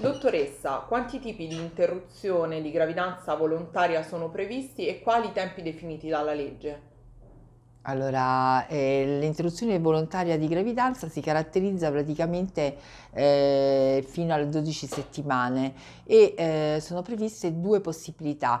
Dottoressa, quanti tipi di interruzione di gravidanza volontaria sono previsti e quali tempi definiti dalla legge? Allora, eh, l'interruzione volontaria di gravidanza si caratterizza praticamente eh, fino alle 12 settimane e eh, sono previste due possibilità,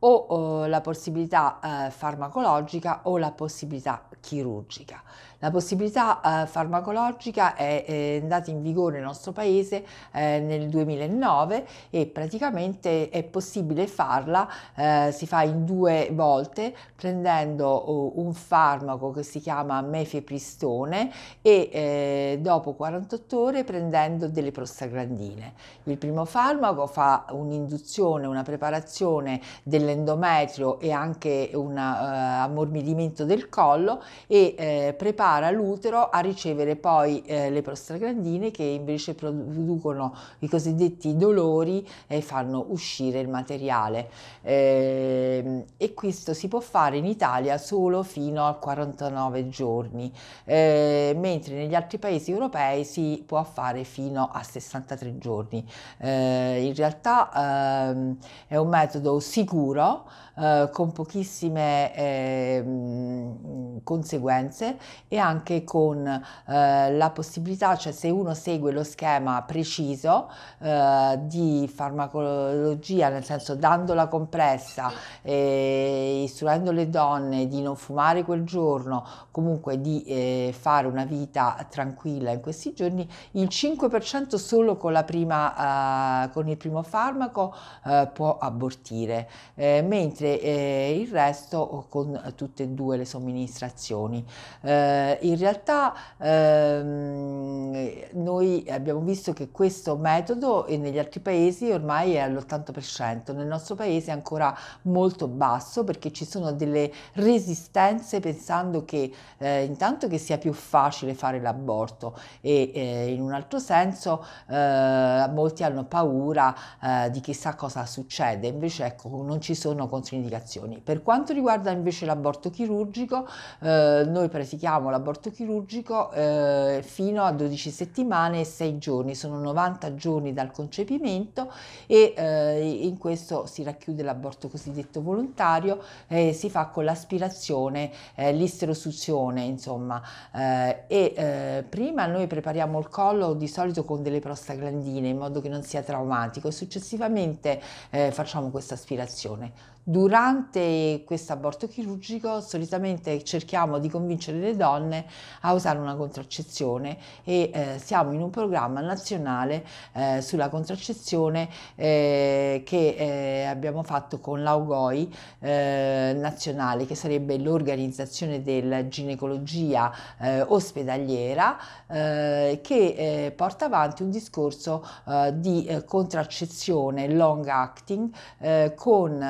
o, o eh, la possibilità eh, farmacologica o la possibilità chirurgica. La possibilità eh, farmacologica è, è, andata in vigore nel nostro paese eh, nel 2009 e praticamente è possibile farla, eh, si fa in due volte prendendo oh, un farmaco che si chiama mefepristone e eh, dopo 48 ore prendendo delle prostaglandine. Il primo farmaco fa un'induzione, una preparazione dell'endometrio e anche un eh, ammorbidimento del collo e eh, prepara prepara l'utero a ricevere poi eh, le prostaglandine che invece producono i cosiddetti dolori e fanno uscire il materiale. Eh, e questo si può fare in Italia solo fino a 49 giorni, eh, mentre negli altri paesi europei si può fare fino a 63 giorni. Ehm, in realtà ehm, è un metodo sicuro eh, con pochissime ehm, conseguenze e anche con eh, la possibilità, cioè se uno segue lo schema preciso eh, di farmacologia, nel senso dando la compressa, eh, istruendo le donne di non fumare quel giorno, comunque di eh, fare una vita tranquilla in questi giorni, il 5% solo con, prima, eh, con il primo farmaco eh, può abortire, mentre il resto con tutte e due le somministrazioni. Eh, eh, in realtà ehm, noi abbiamo visto che questo metodo e eh, negli altri paesi ormai è all'80%, nel nostro paese è ancora molto basso perché ci sono delle resistenze pensando che eh, intanto che sia più facile fare l'aborto e eh, in un altro senso eh, molti hanno paura eh, di chissà cosa succede, invece ecco non ci sono controindicazioni. Per quanto riguarda invece l'aborto chirurgico, noi pratichiamo l'aborto chirurgico eh, fino a 12 settimane e 6 giorni, sono 90 giorni dal concepimento e eh, in questo si racchiude l'aborto cosiddetto volontario, eh, si fa con l'aspirazione, eh, l'isterosuzione insomma eh, e eh, prima noi prepariamo il collo di solito con delle prostaglandine in modo che non sia traumatico e successivamente facciamo questa aspirazione. Durante questo aborto chirurgico solitamente cerchiamo di convincere le donne a usare una contraccezione e eh, siamo in un programma nazionale eh, sulla contraccezione eh, che eh, abbiamo fatto con l'AUGOI eh, nazionale che sarebbe l'organizzazione della ginecologia eh, ospedaliera che porta avanti un discorso di contraccezione long acting con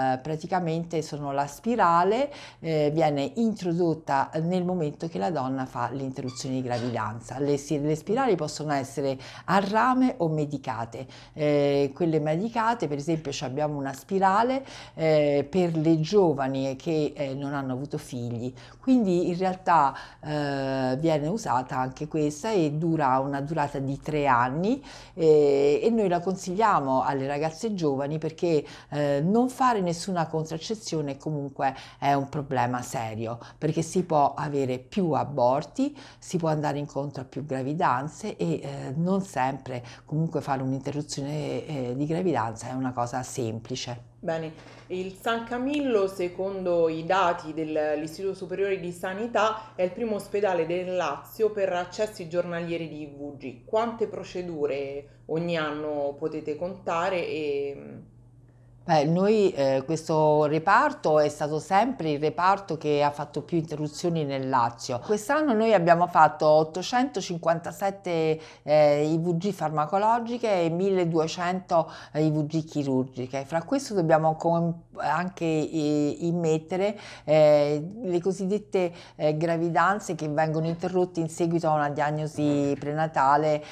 eh, praticamente sono la spirale eh, viene introdotta nel momento che la donna fa l'interruzione di gravidanza. Le, le spirali possono essere a rame o medicate. Eh, quelle medicate, per esempio, abbiamo una spirale per le giovani che non hanno avuto figli. Quindi in realtà eh, viene usata anche questa e dura una durata di tre anni eh, e noi la consigliamo alle ragazze giovani perché eh, non fare nessuna contraccezione comunque è un problema serio perché si può avere più aborti, si può andare incontro a più gravidanze e eh, non sempre comunque fare un'interruzione eh, di gravidanza è una cosa semplice. Bene, il San Camillo, secondo i dati dell'Istituto Superiore di Sanità, è il primo ospedale del Lazio per accessi giornalieri di IVG. Quante procedure ogni anno potete contare e Beh, noi eh, questo reparto è stato sempre il reparto che ha fatto più interruzioni nel Lazio. Quest'anno noi abbiamo fatto 857 eh, IVG farmacologiche e 1200 eh, IVG chirurgiche. Fra questo dobbiamo anche immettere eh, le cosiddette eh, gravidanze che vengono interrotte in seguito a una diagnosi prenatale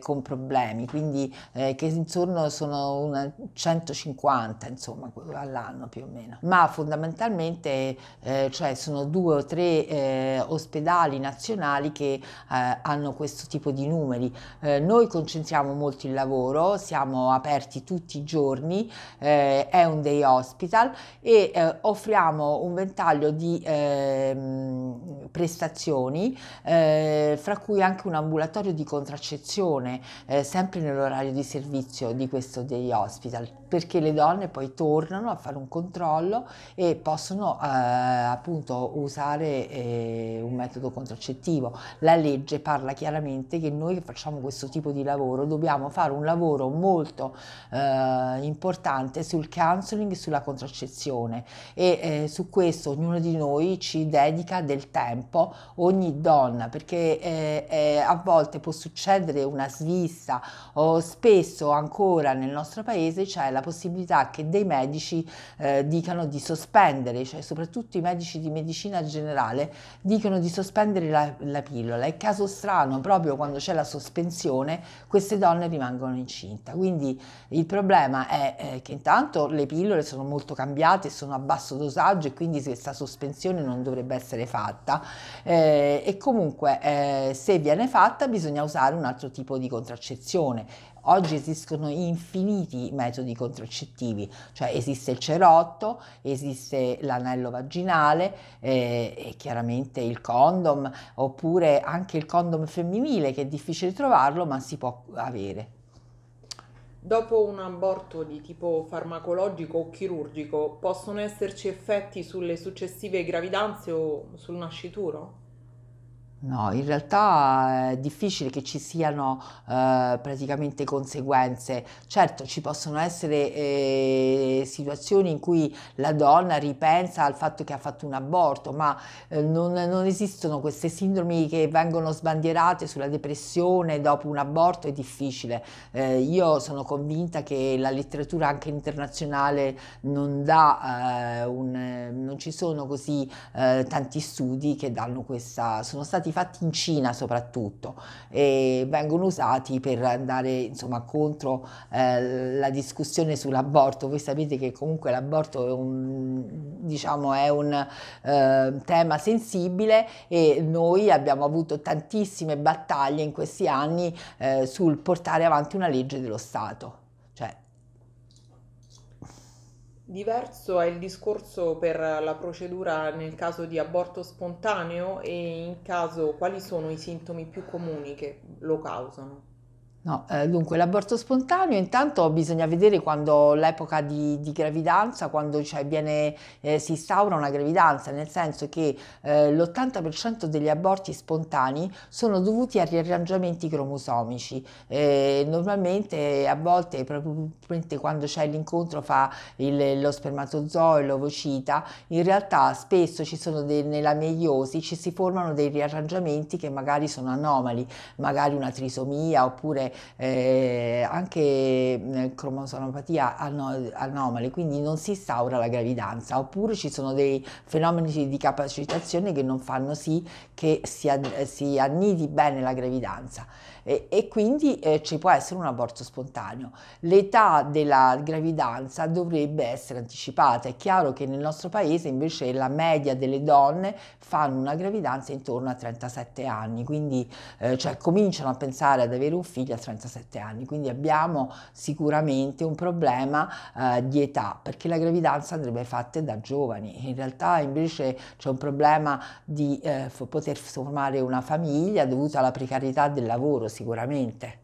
con problemi, quindi che intorno sono una 150 50 insomma all'anno più o meno, ma fondamentalmente eh, cioè sono due o tre eh, ospedali nazionali che eh, hanno questo tipo di numeri. Eh, noi concentriamo molto il lavoro, siamo aperti tutti i giorni, eh, è un day hospital e eh, offriamo un ventaglio di ehm, prestazioni, fra cui anche un ambulatorio di contraccezione, sempre nell'orario di servizio di questo day hospital perché le donne poi tornano a fare un controllo e possono eh, appunto usare eh, un metodo contraccettivo. La legge parla chiaramente che noi che facciamo questo tipo di lavoro dobbiamo fare un lavoro molto eh, importante sul counseling e sulla contraccezione e eh, su questo ognuno di noi ci dedica del tempo, ogni donna, perché eh, eh, a volte può succedere una svista o spesso ancora nel nostro paese c'è la la possibilità che dei medici eh, dicano di sospendere, cioè soprattutto i medici di medicina generale dicono di sospendere la, la pillola. È caso strano, proprio quando c'è la sospensione queste donne rimangono incinta. Quindi il problema è eh, che intanto le pillole sono molto cambiate, sono a basso dosaggio e quindi questa sospensione non dovrebbe essere fatta eh, e comunque eh, se viene fatta bisogna usare un altro tipo di contraccezione. Oggi esistono infiniti metodi contraccettivi contraccettivi, cioè esiste il cerotto, esiste l'anello vaginale eh, e chiaramente il condom oppure anche il condom femminile che è difficile trovarlo ma si può avere. Dopo un aborto di tipo farmacologico o chirurgico possono esserci effetti sulle successive gravidanze o sul nascituro? No, in realtà è difficile che ci siano eh, praticamente conseguenze. Certo, ci possono essere eh, situazioni in cui la donna ripensa al fatto che ha fatto un aborto, ma eh, non, non, esistono queste sindromi che vengono sbandierate sulla depressione dopo un aborto, è difficile. Eh, io sono convinta che la letteratura anche internazionale non dà eh, un, non ci sono così eh, tanti studi che danno questa sono stati stati fatti in Cina soprattutto e vengono usati per andare insomma contro eh, la discussione sull'aborto. Voi sapete che comunque l'aborto è un, diciamo, è un eh, tema sensibile e noi abbiamo avuto tantissime battaglie in questi anni eh, sul portare avanti una legge dello Stato. Cioè, Diverso è il discorso per la procedura nel caso di aborto spontaneo e in caso quali sono i sintomi più comuni che lo causano? No, eh, dunque l'aborto spontaneo intanto bisogna vedere quando l'epoca di, di gravidanza, quando cioè, viene, eh, si instaura una gravidanza, nel senso che eh, l'80% degli aborti spontanei sono dovuti a riarrangiamenti cromosomici. Eh, normalmente a volte, proprio quando c'è l'incontro fra il, lo spermatozoo e l'ovocita, in realtà spesso ci sono dei, nella meiosi ci si formano dei riarrangiamenti che magari sono anomali, magari una trisomia oppure anche, eh, anche mm, cromosomopatia anomale, quindi non si instaura la gravidanza, oppure ci sono dei fenomeni di capacitazione che non fanno sì che si, si annidi bene la gravidanza e, e quindi eh, ci può essere un aborto spontaneo. L'età della gravidanza dovrebbe essere anticipata, è chiaro che nel nostro paese invece la media delle donne fanno una gravidanza intorno a 37 anni, quindi eh, cioè, cominciano a pensare ad avere un figlio a 37 anni, quindi abbiamo sicuramente un problema eh, di età perché la gravidanza andrebbe fatta da giovani, in realtà invece c'è un problema di eh, poter formare una famiglia dovuta alla precarietà del lavoro sicuramente